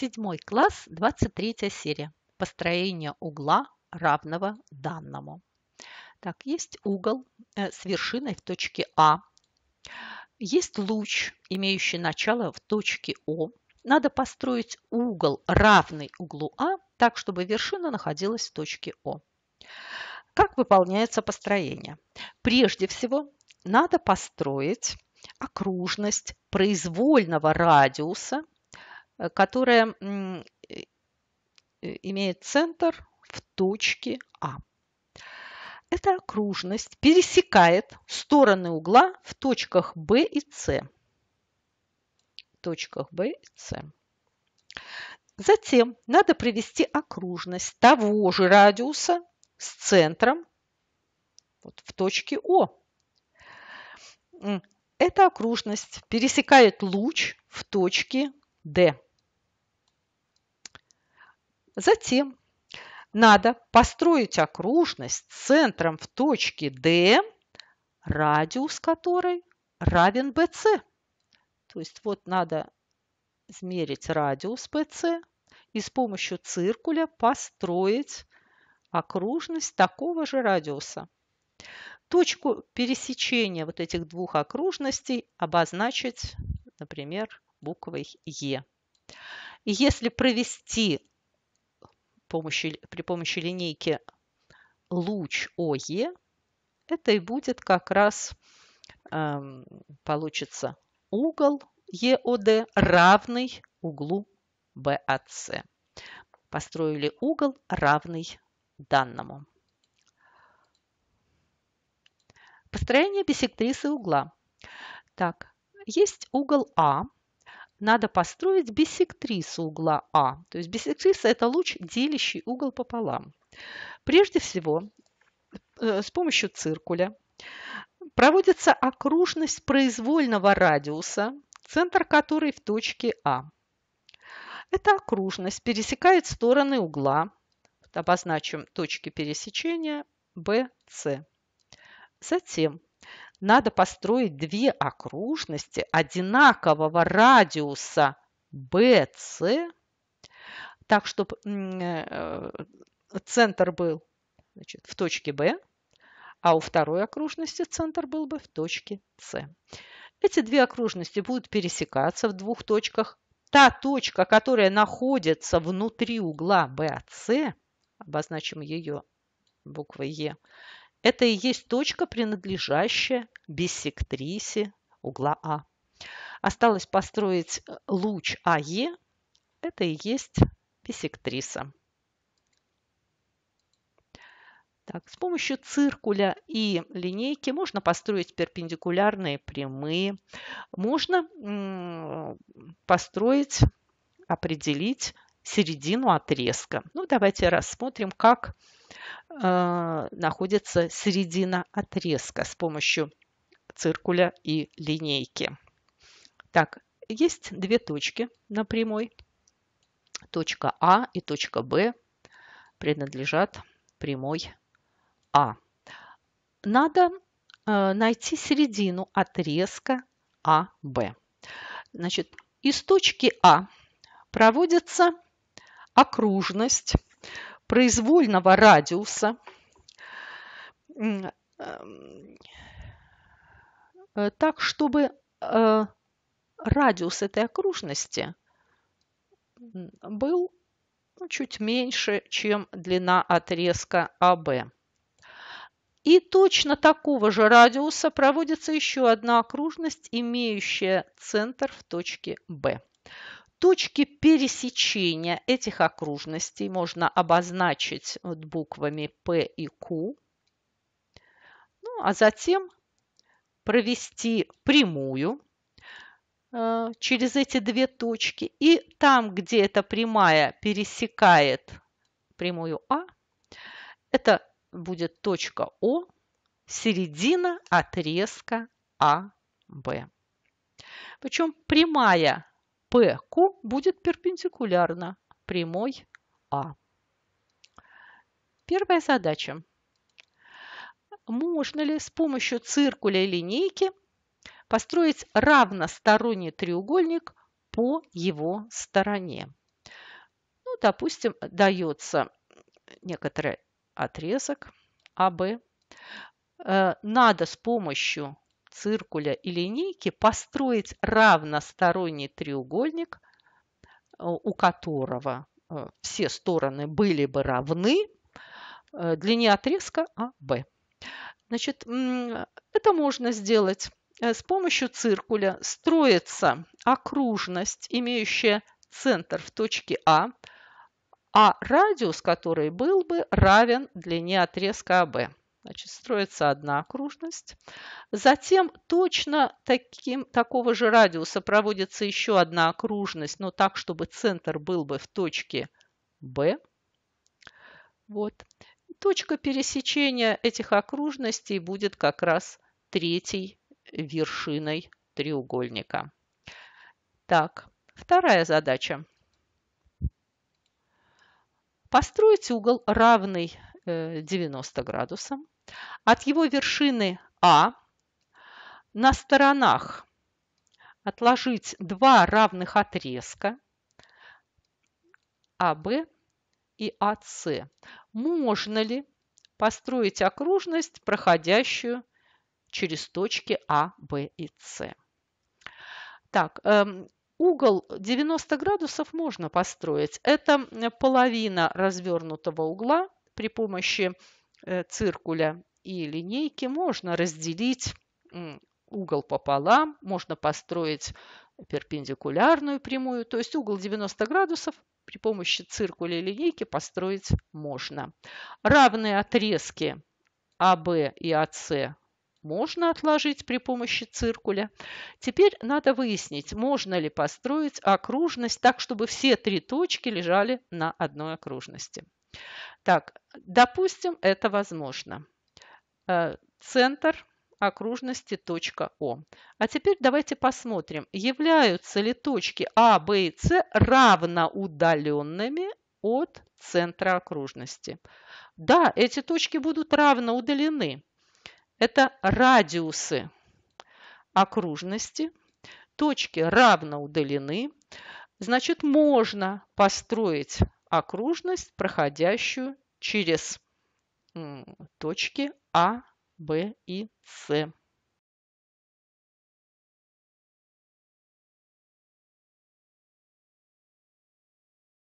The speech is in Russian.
Седьмой класс, 23 серия. Построение угла, равного данному. Так, есть угол э, с вершиной в точке А. Есть луч, имеющий начало в точке О. Надо построить угол, равный углу А, так, чтобы вершина находилась в точке О. Как выполняется построение? Прежде всего, надо построить окружность произвольного радиуса – которая э, э, имеет центр в точке А. Эта окружность пересекает стороны угла в точках B и С. Точках B и С. Затем надо провести окружность того же радиуса с центром вот, в точке О. Эта окружность пересекает луч в точке D. Затем надо построить окружность центром в точке D, радиус которой равен BC. То есть вот надо измерить радиус BC и с помощью циркуля построить окружность такого же радиуса. Точку пересечения вот этих двух окружностей обозначить, например, буквой Е. E. если провести помощи, при помощи линейки луч ОЕ, это и будет как раз, э, получится, угол ЕОД равный углу БАС. Построили угол равный данному. Построение бисектрисы угла. Так, есть угол А, надо построить биссектрису угла А. То есть биссектриса – это луч, делящий угол пополам. Прежде всего, э, с помощью циркуля проводится окружность произвольного радиуса, центр которой в точке А. Эта окружность пересекает стороны угла, обозначим точки пересечения В, С. Затем надо построить две окружности одинакового радиуса BC, так, чтобы э, центр был значит, в точке B, а у второй окружности центр был бы в точке С. Эти две окружности будут пересекаться в двух точках. Та точка, которая находится внутри угла BC, обозначим ее буквой Е, это и есть точка, принадлежащая биссектрисе угла А. Осталось построить э, луч АЕ. Это и есть биссектриса. Так, с помощью циркуля и линейки можно построить перпендикулярные прямые. Можно построить, определить середину отрезка. Ну, давайте рассмотрим, как э, находится середина отрезка с помощью циркуля и линейки. Так, есть две точки на прямой. Точка А и точка Б принадлежат прямой А. Надо э, найти середину отрезка АБ. Значит, из точки А проводится окружность произвольного радиуса э, э, так, чтобы э, радиус этой окружности был ну, чуть меньше, чем длина отрезка АБ. И точно такого же радиуса проводится еще одна окружность, имеющая центр в точке B. Точки пересечения этих окружностей можно обозначить вот буквами P и Q, ну, а затем провести прямую э, через эти две точки. И там, где эта прямая пересекает прямую А, это будет точка О, середина отрезка АВ. Причем прямая PQ будет перпендикулярна прямой А. Первая задача. Можно ли с помощью циркуля и линейки построить равносторонний треугольник по его стороне? Ну, допустим, дается некоторый отрезок АВ. Э, надо с помощью циркуля и линейки построить равносторонний треугольник, э, у которого э, все стороны были бы равны э, длине отрезка АВ. Значит, это можно сделать с помощью циркуля. Строится окружность, имеющая центр в точке А, а радиус которой был бы равен длине отрезка АВ. Значит, строится одна окружность. Затем точно таким, такого же радиуса проводится еще одна окружность, но так, чтобы центр был бы в точке B. Вот. точка пересечения этих окружностей будет как раз третьей вершиной треугольника. Так, вторая задача. Построить угол равный 90 э, градусам от его вершины А на сторонах отложить два равных отрезка АВ и АС. Можно ли построить окружность, проходящую через точки А, В и С? Так, эм, угол 90 градусов можно построить. Это половина развернутого угла при помощи Э, циркуля и линейки можно разделить угол пополам, можно построить перпендикулярную прямую, то есть угол 90 градусов при помощи циркуля и линейки построить можно. Равные отрезки АБ и АС можно отложить при помощи циркуля. Теперь надо выяснить, можно ли построить окружность так, чтобы все три точки лежали на одной окружности. Так, допустим, это возможно. Э, центр окружности точка О. А теперь давайте посмотрим, являются ли точки А, Б и С равноудаленными от центра окружности. Да, эти точки будут равноудалены. Это радиусы окружности. Точки равноудалены. Значит, можно построить окружность, проходящую через точки А, Б и С.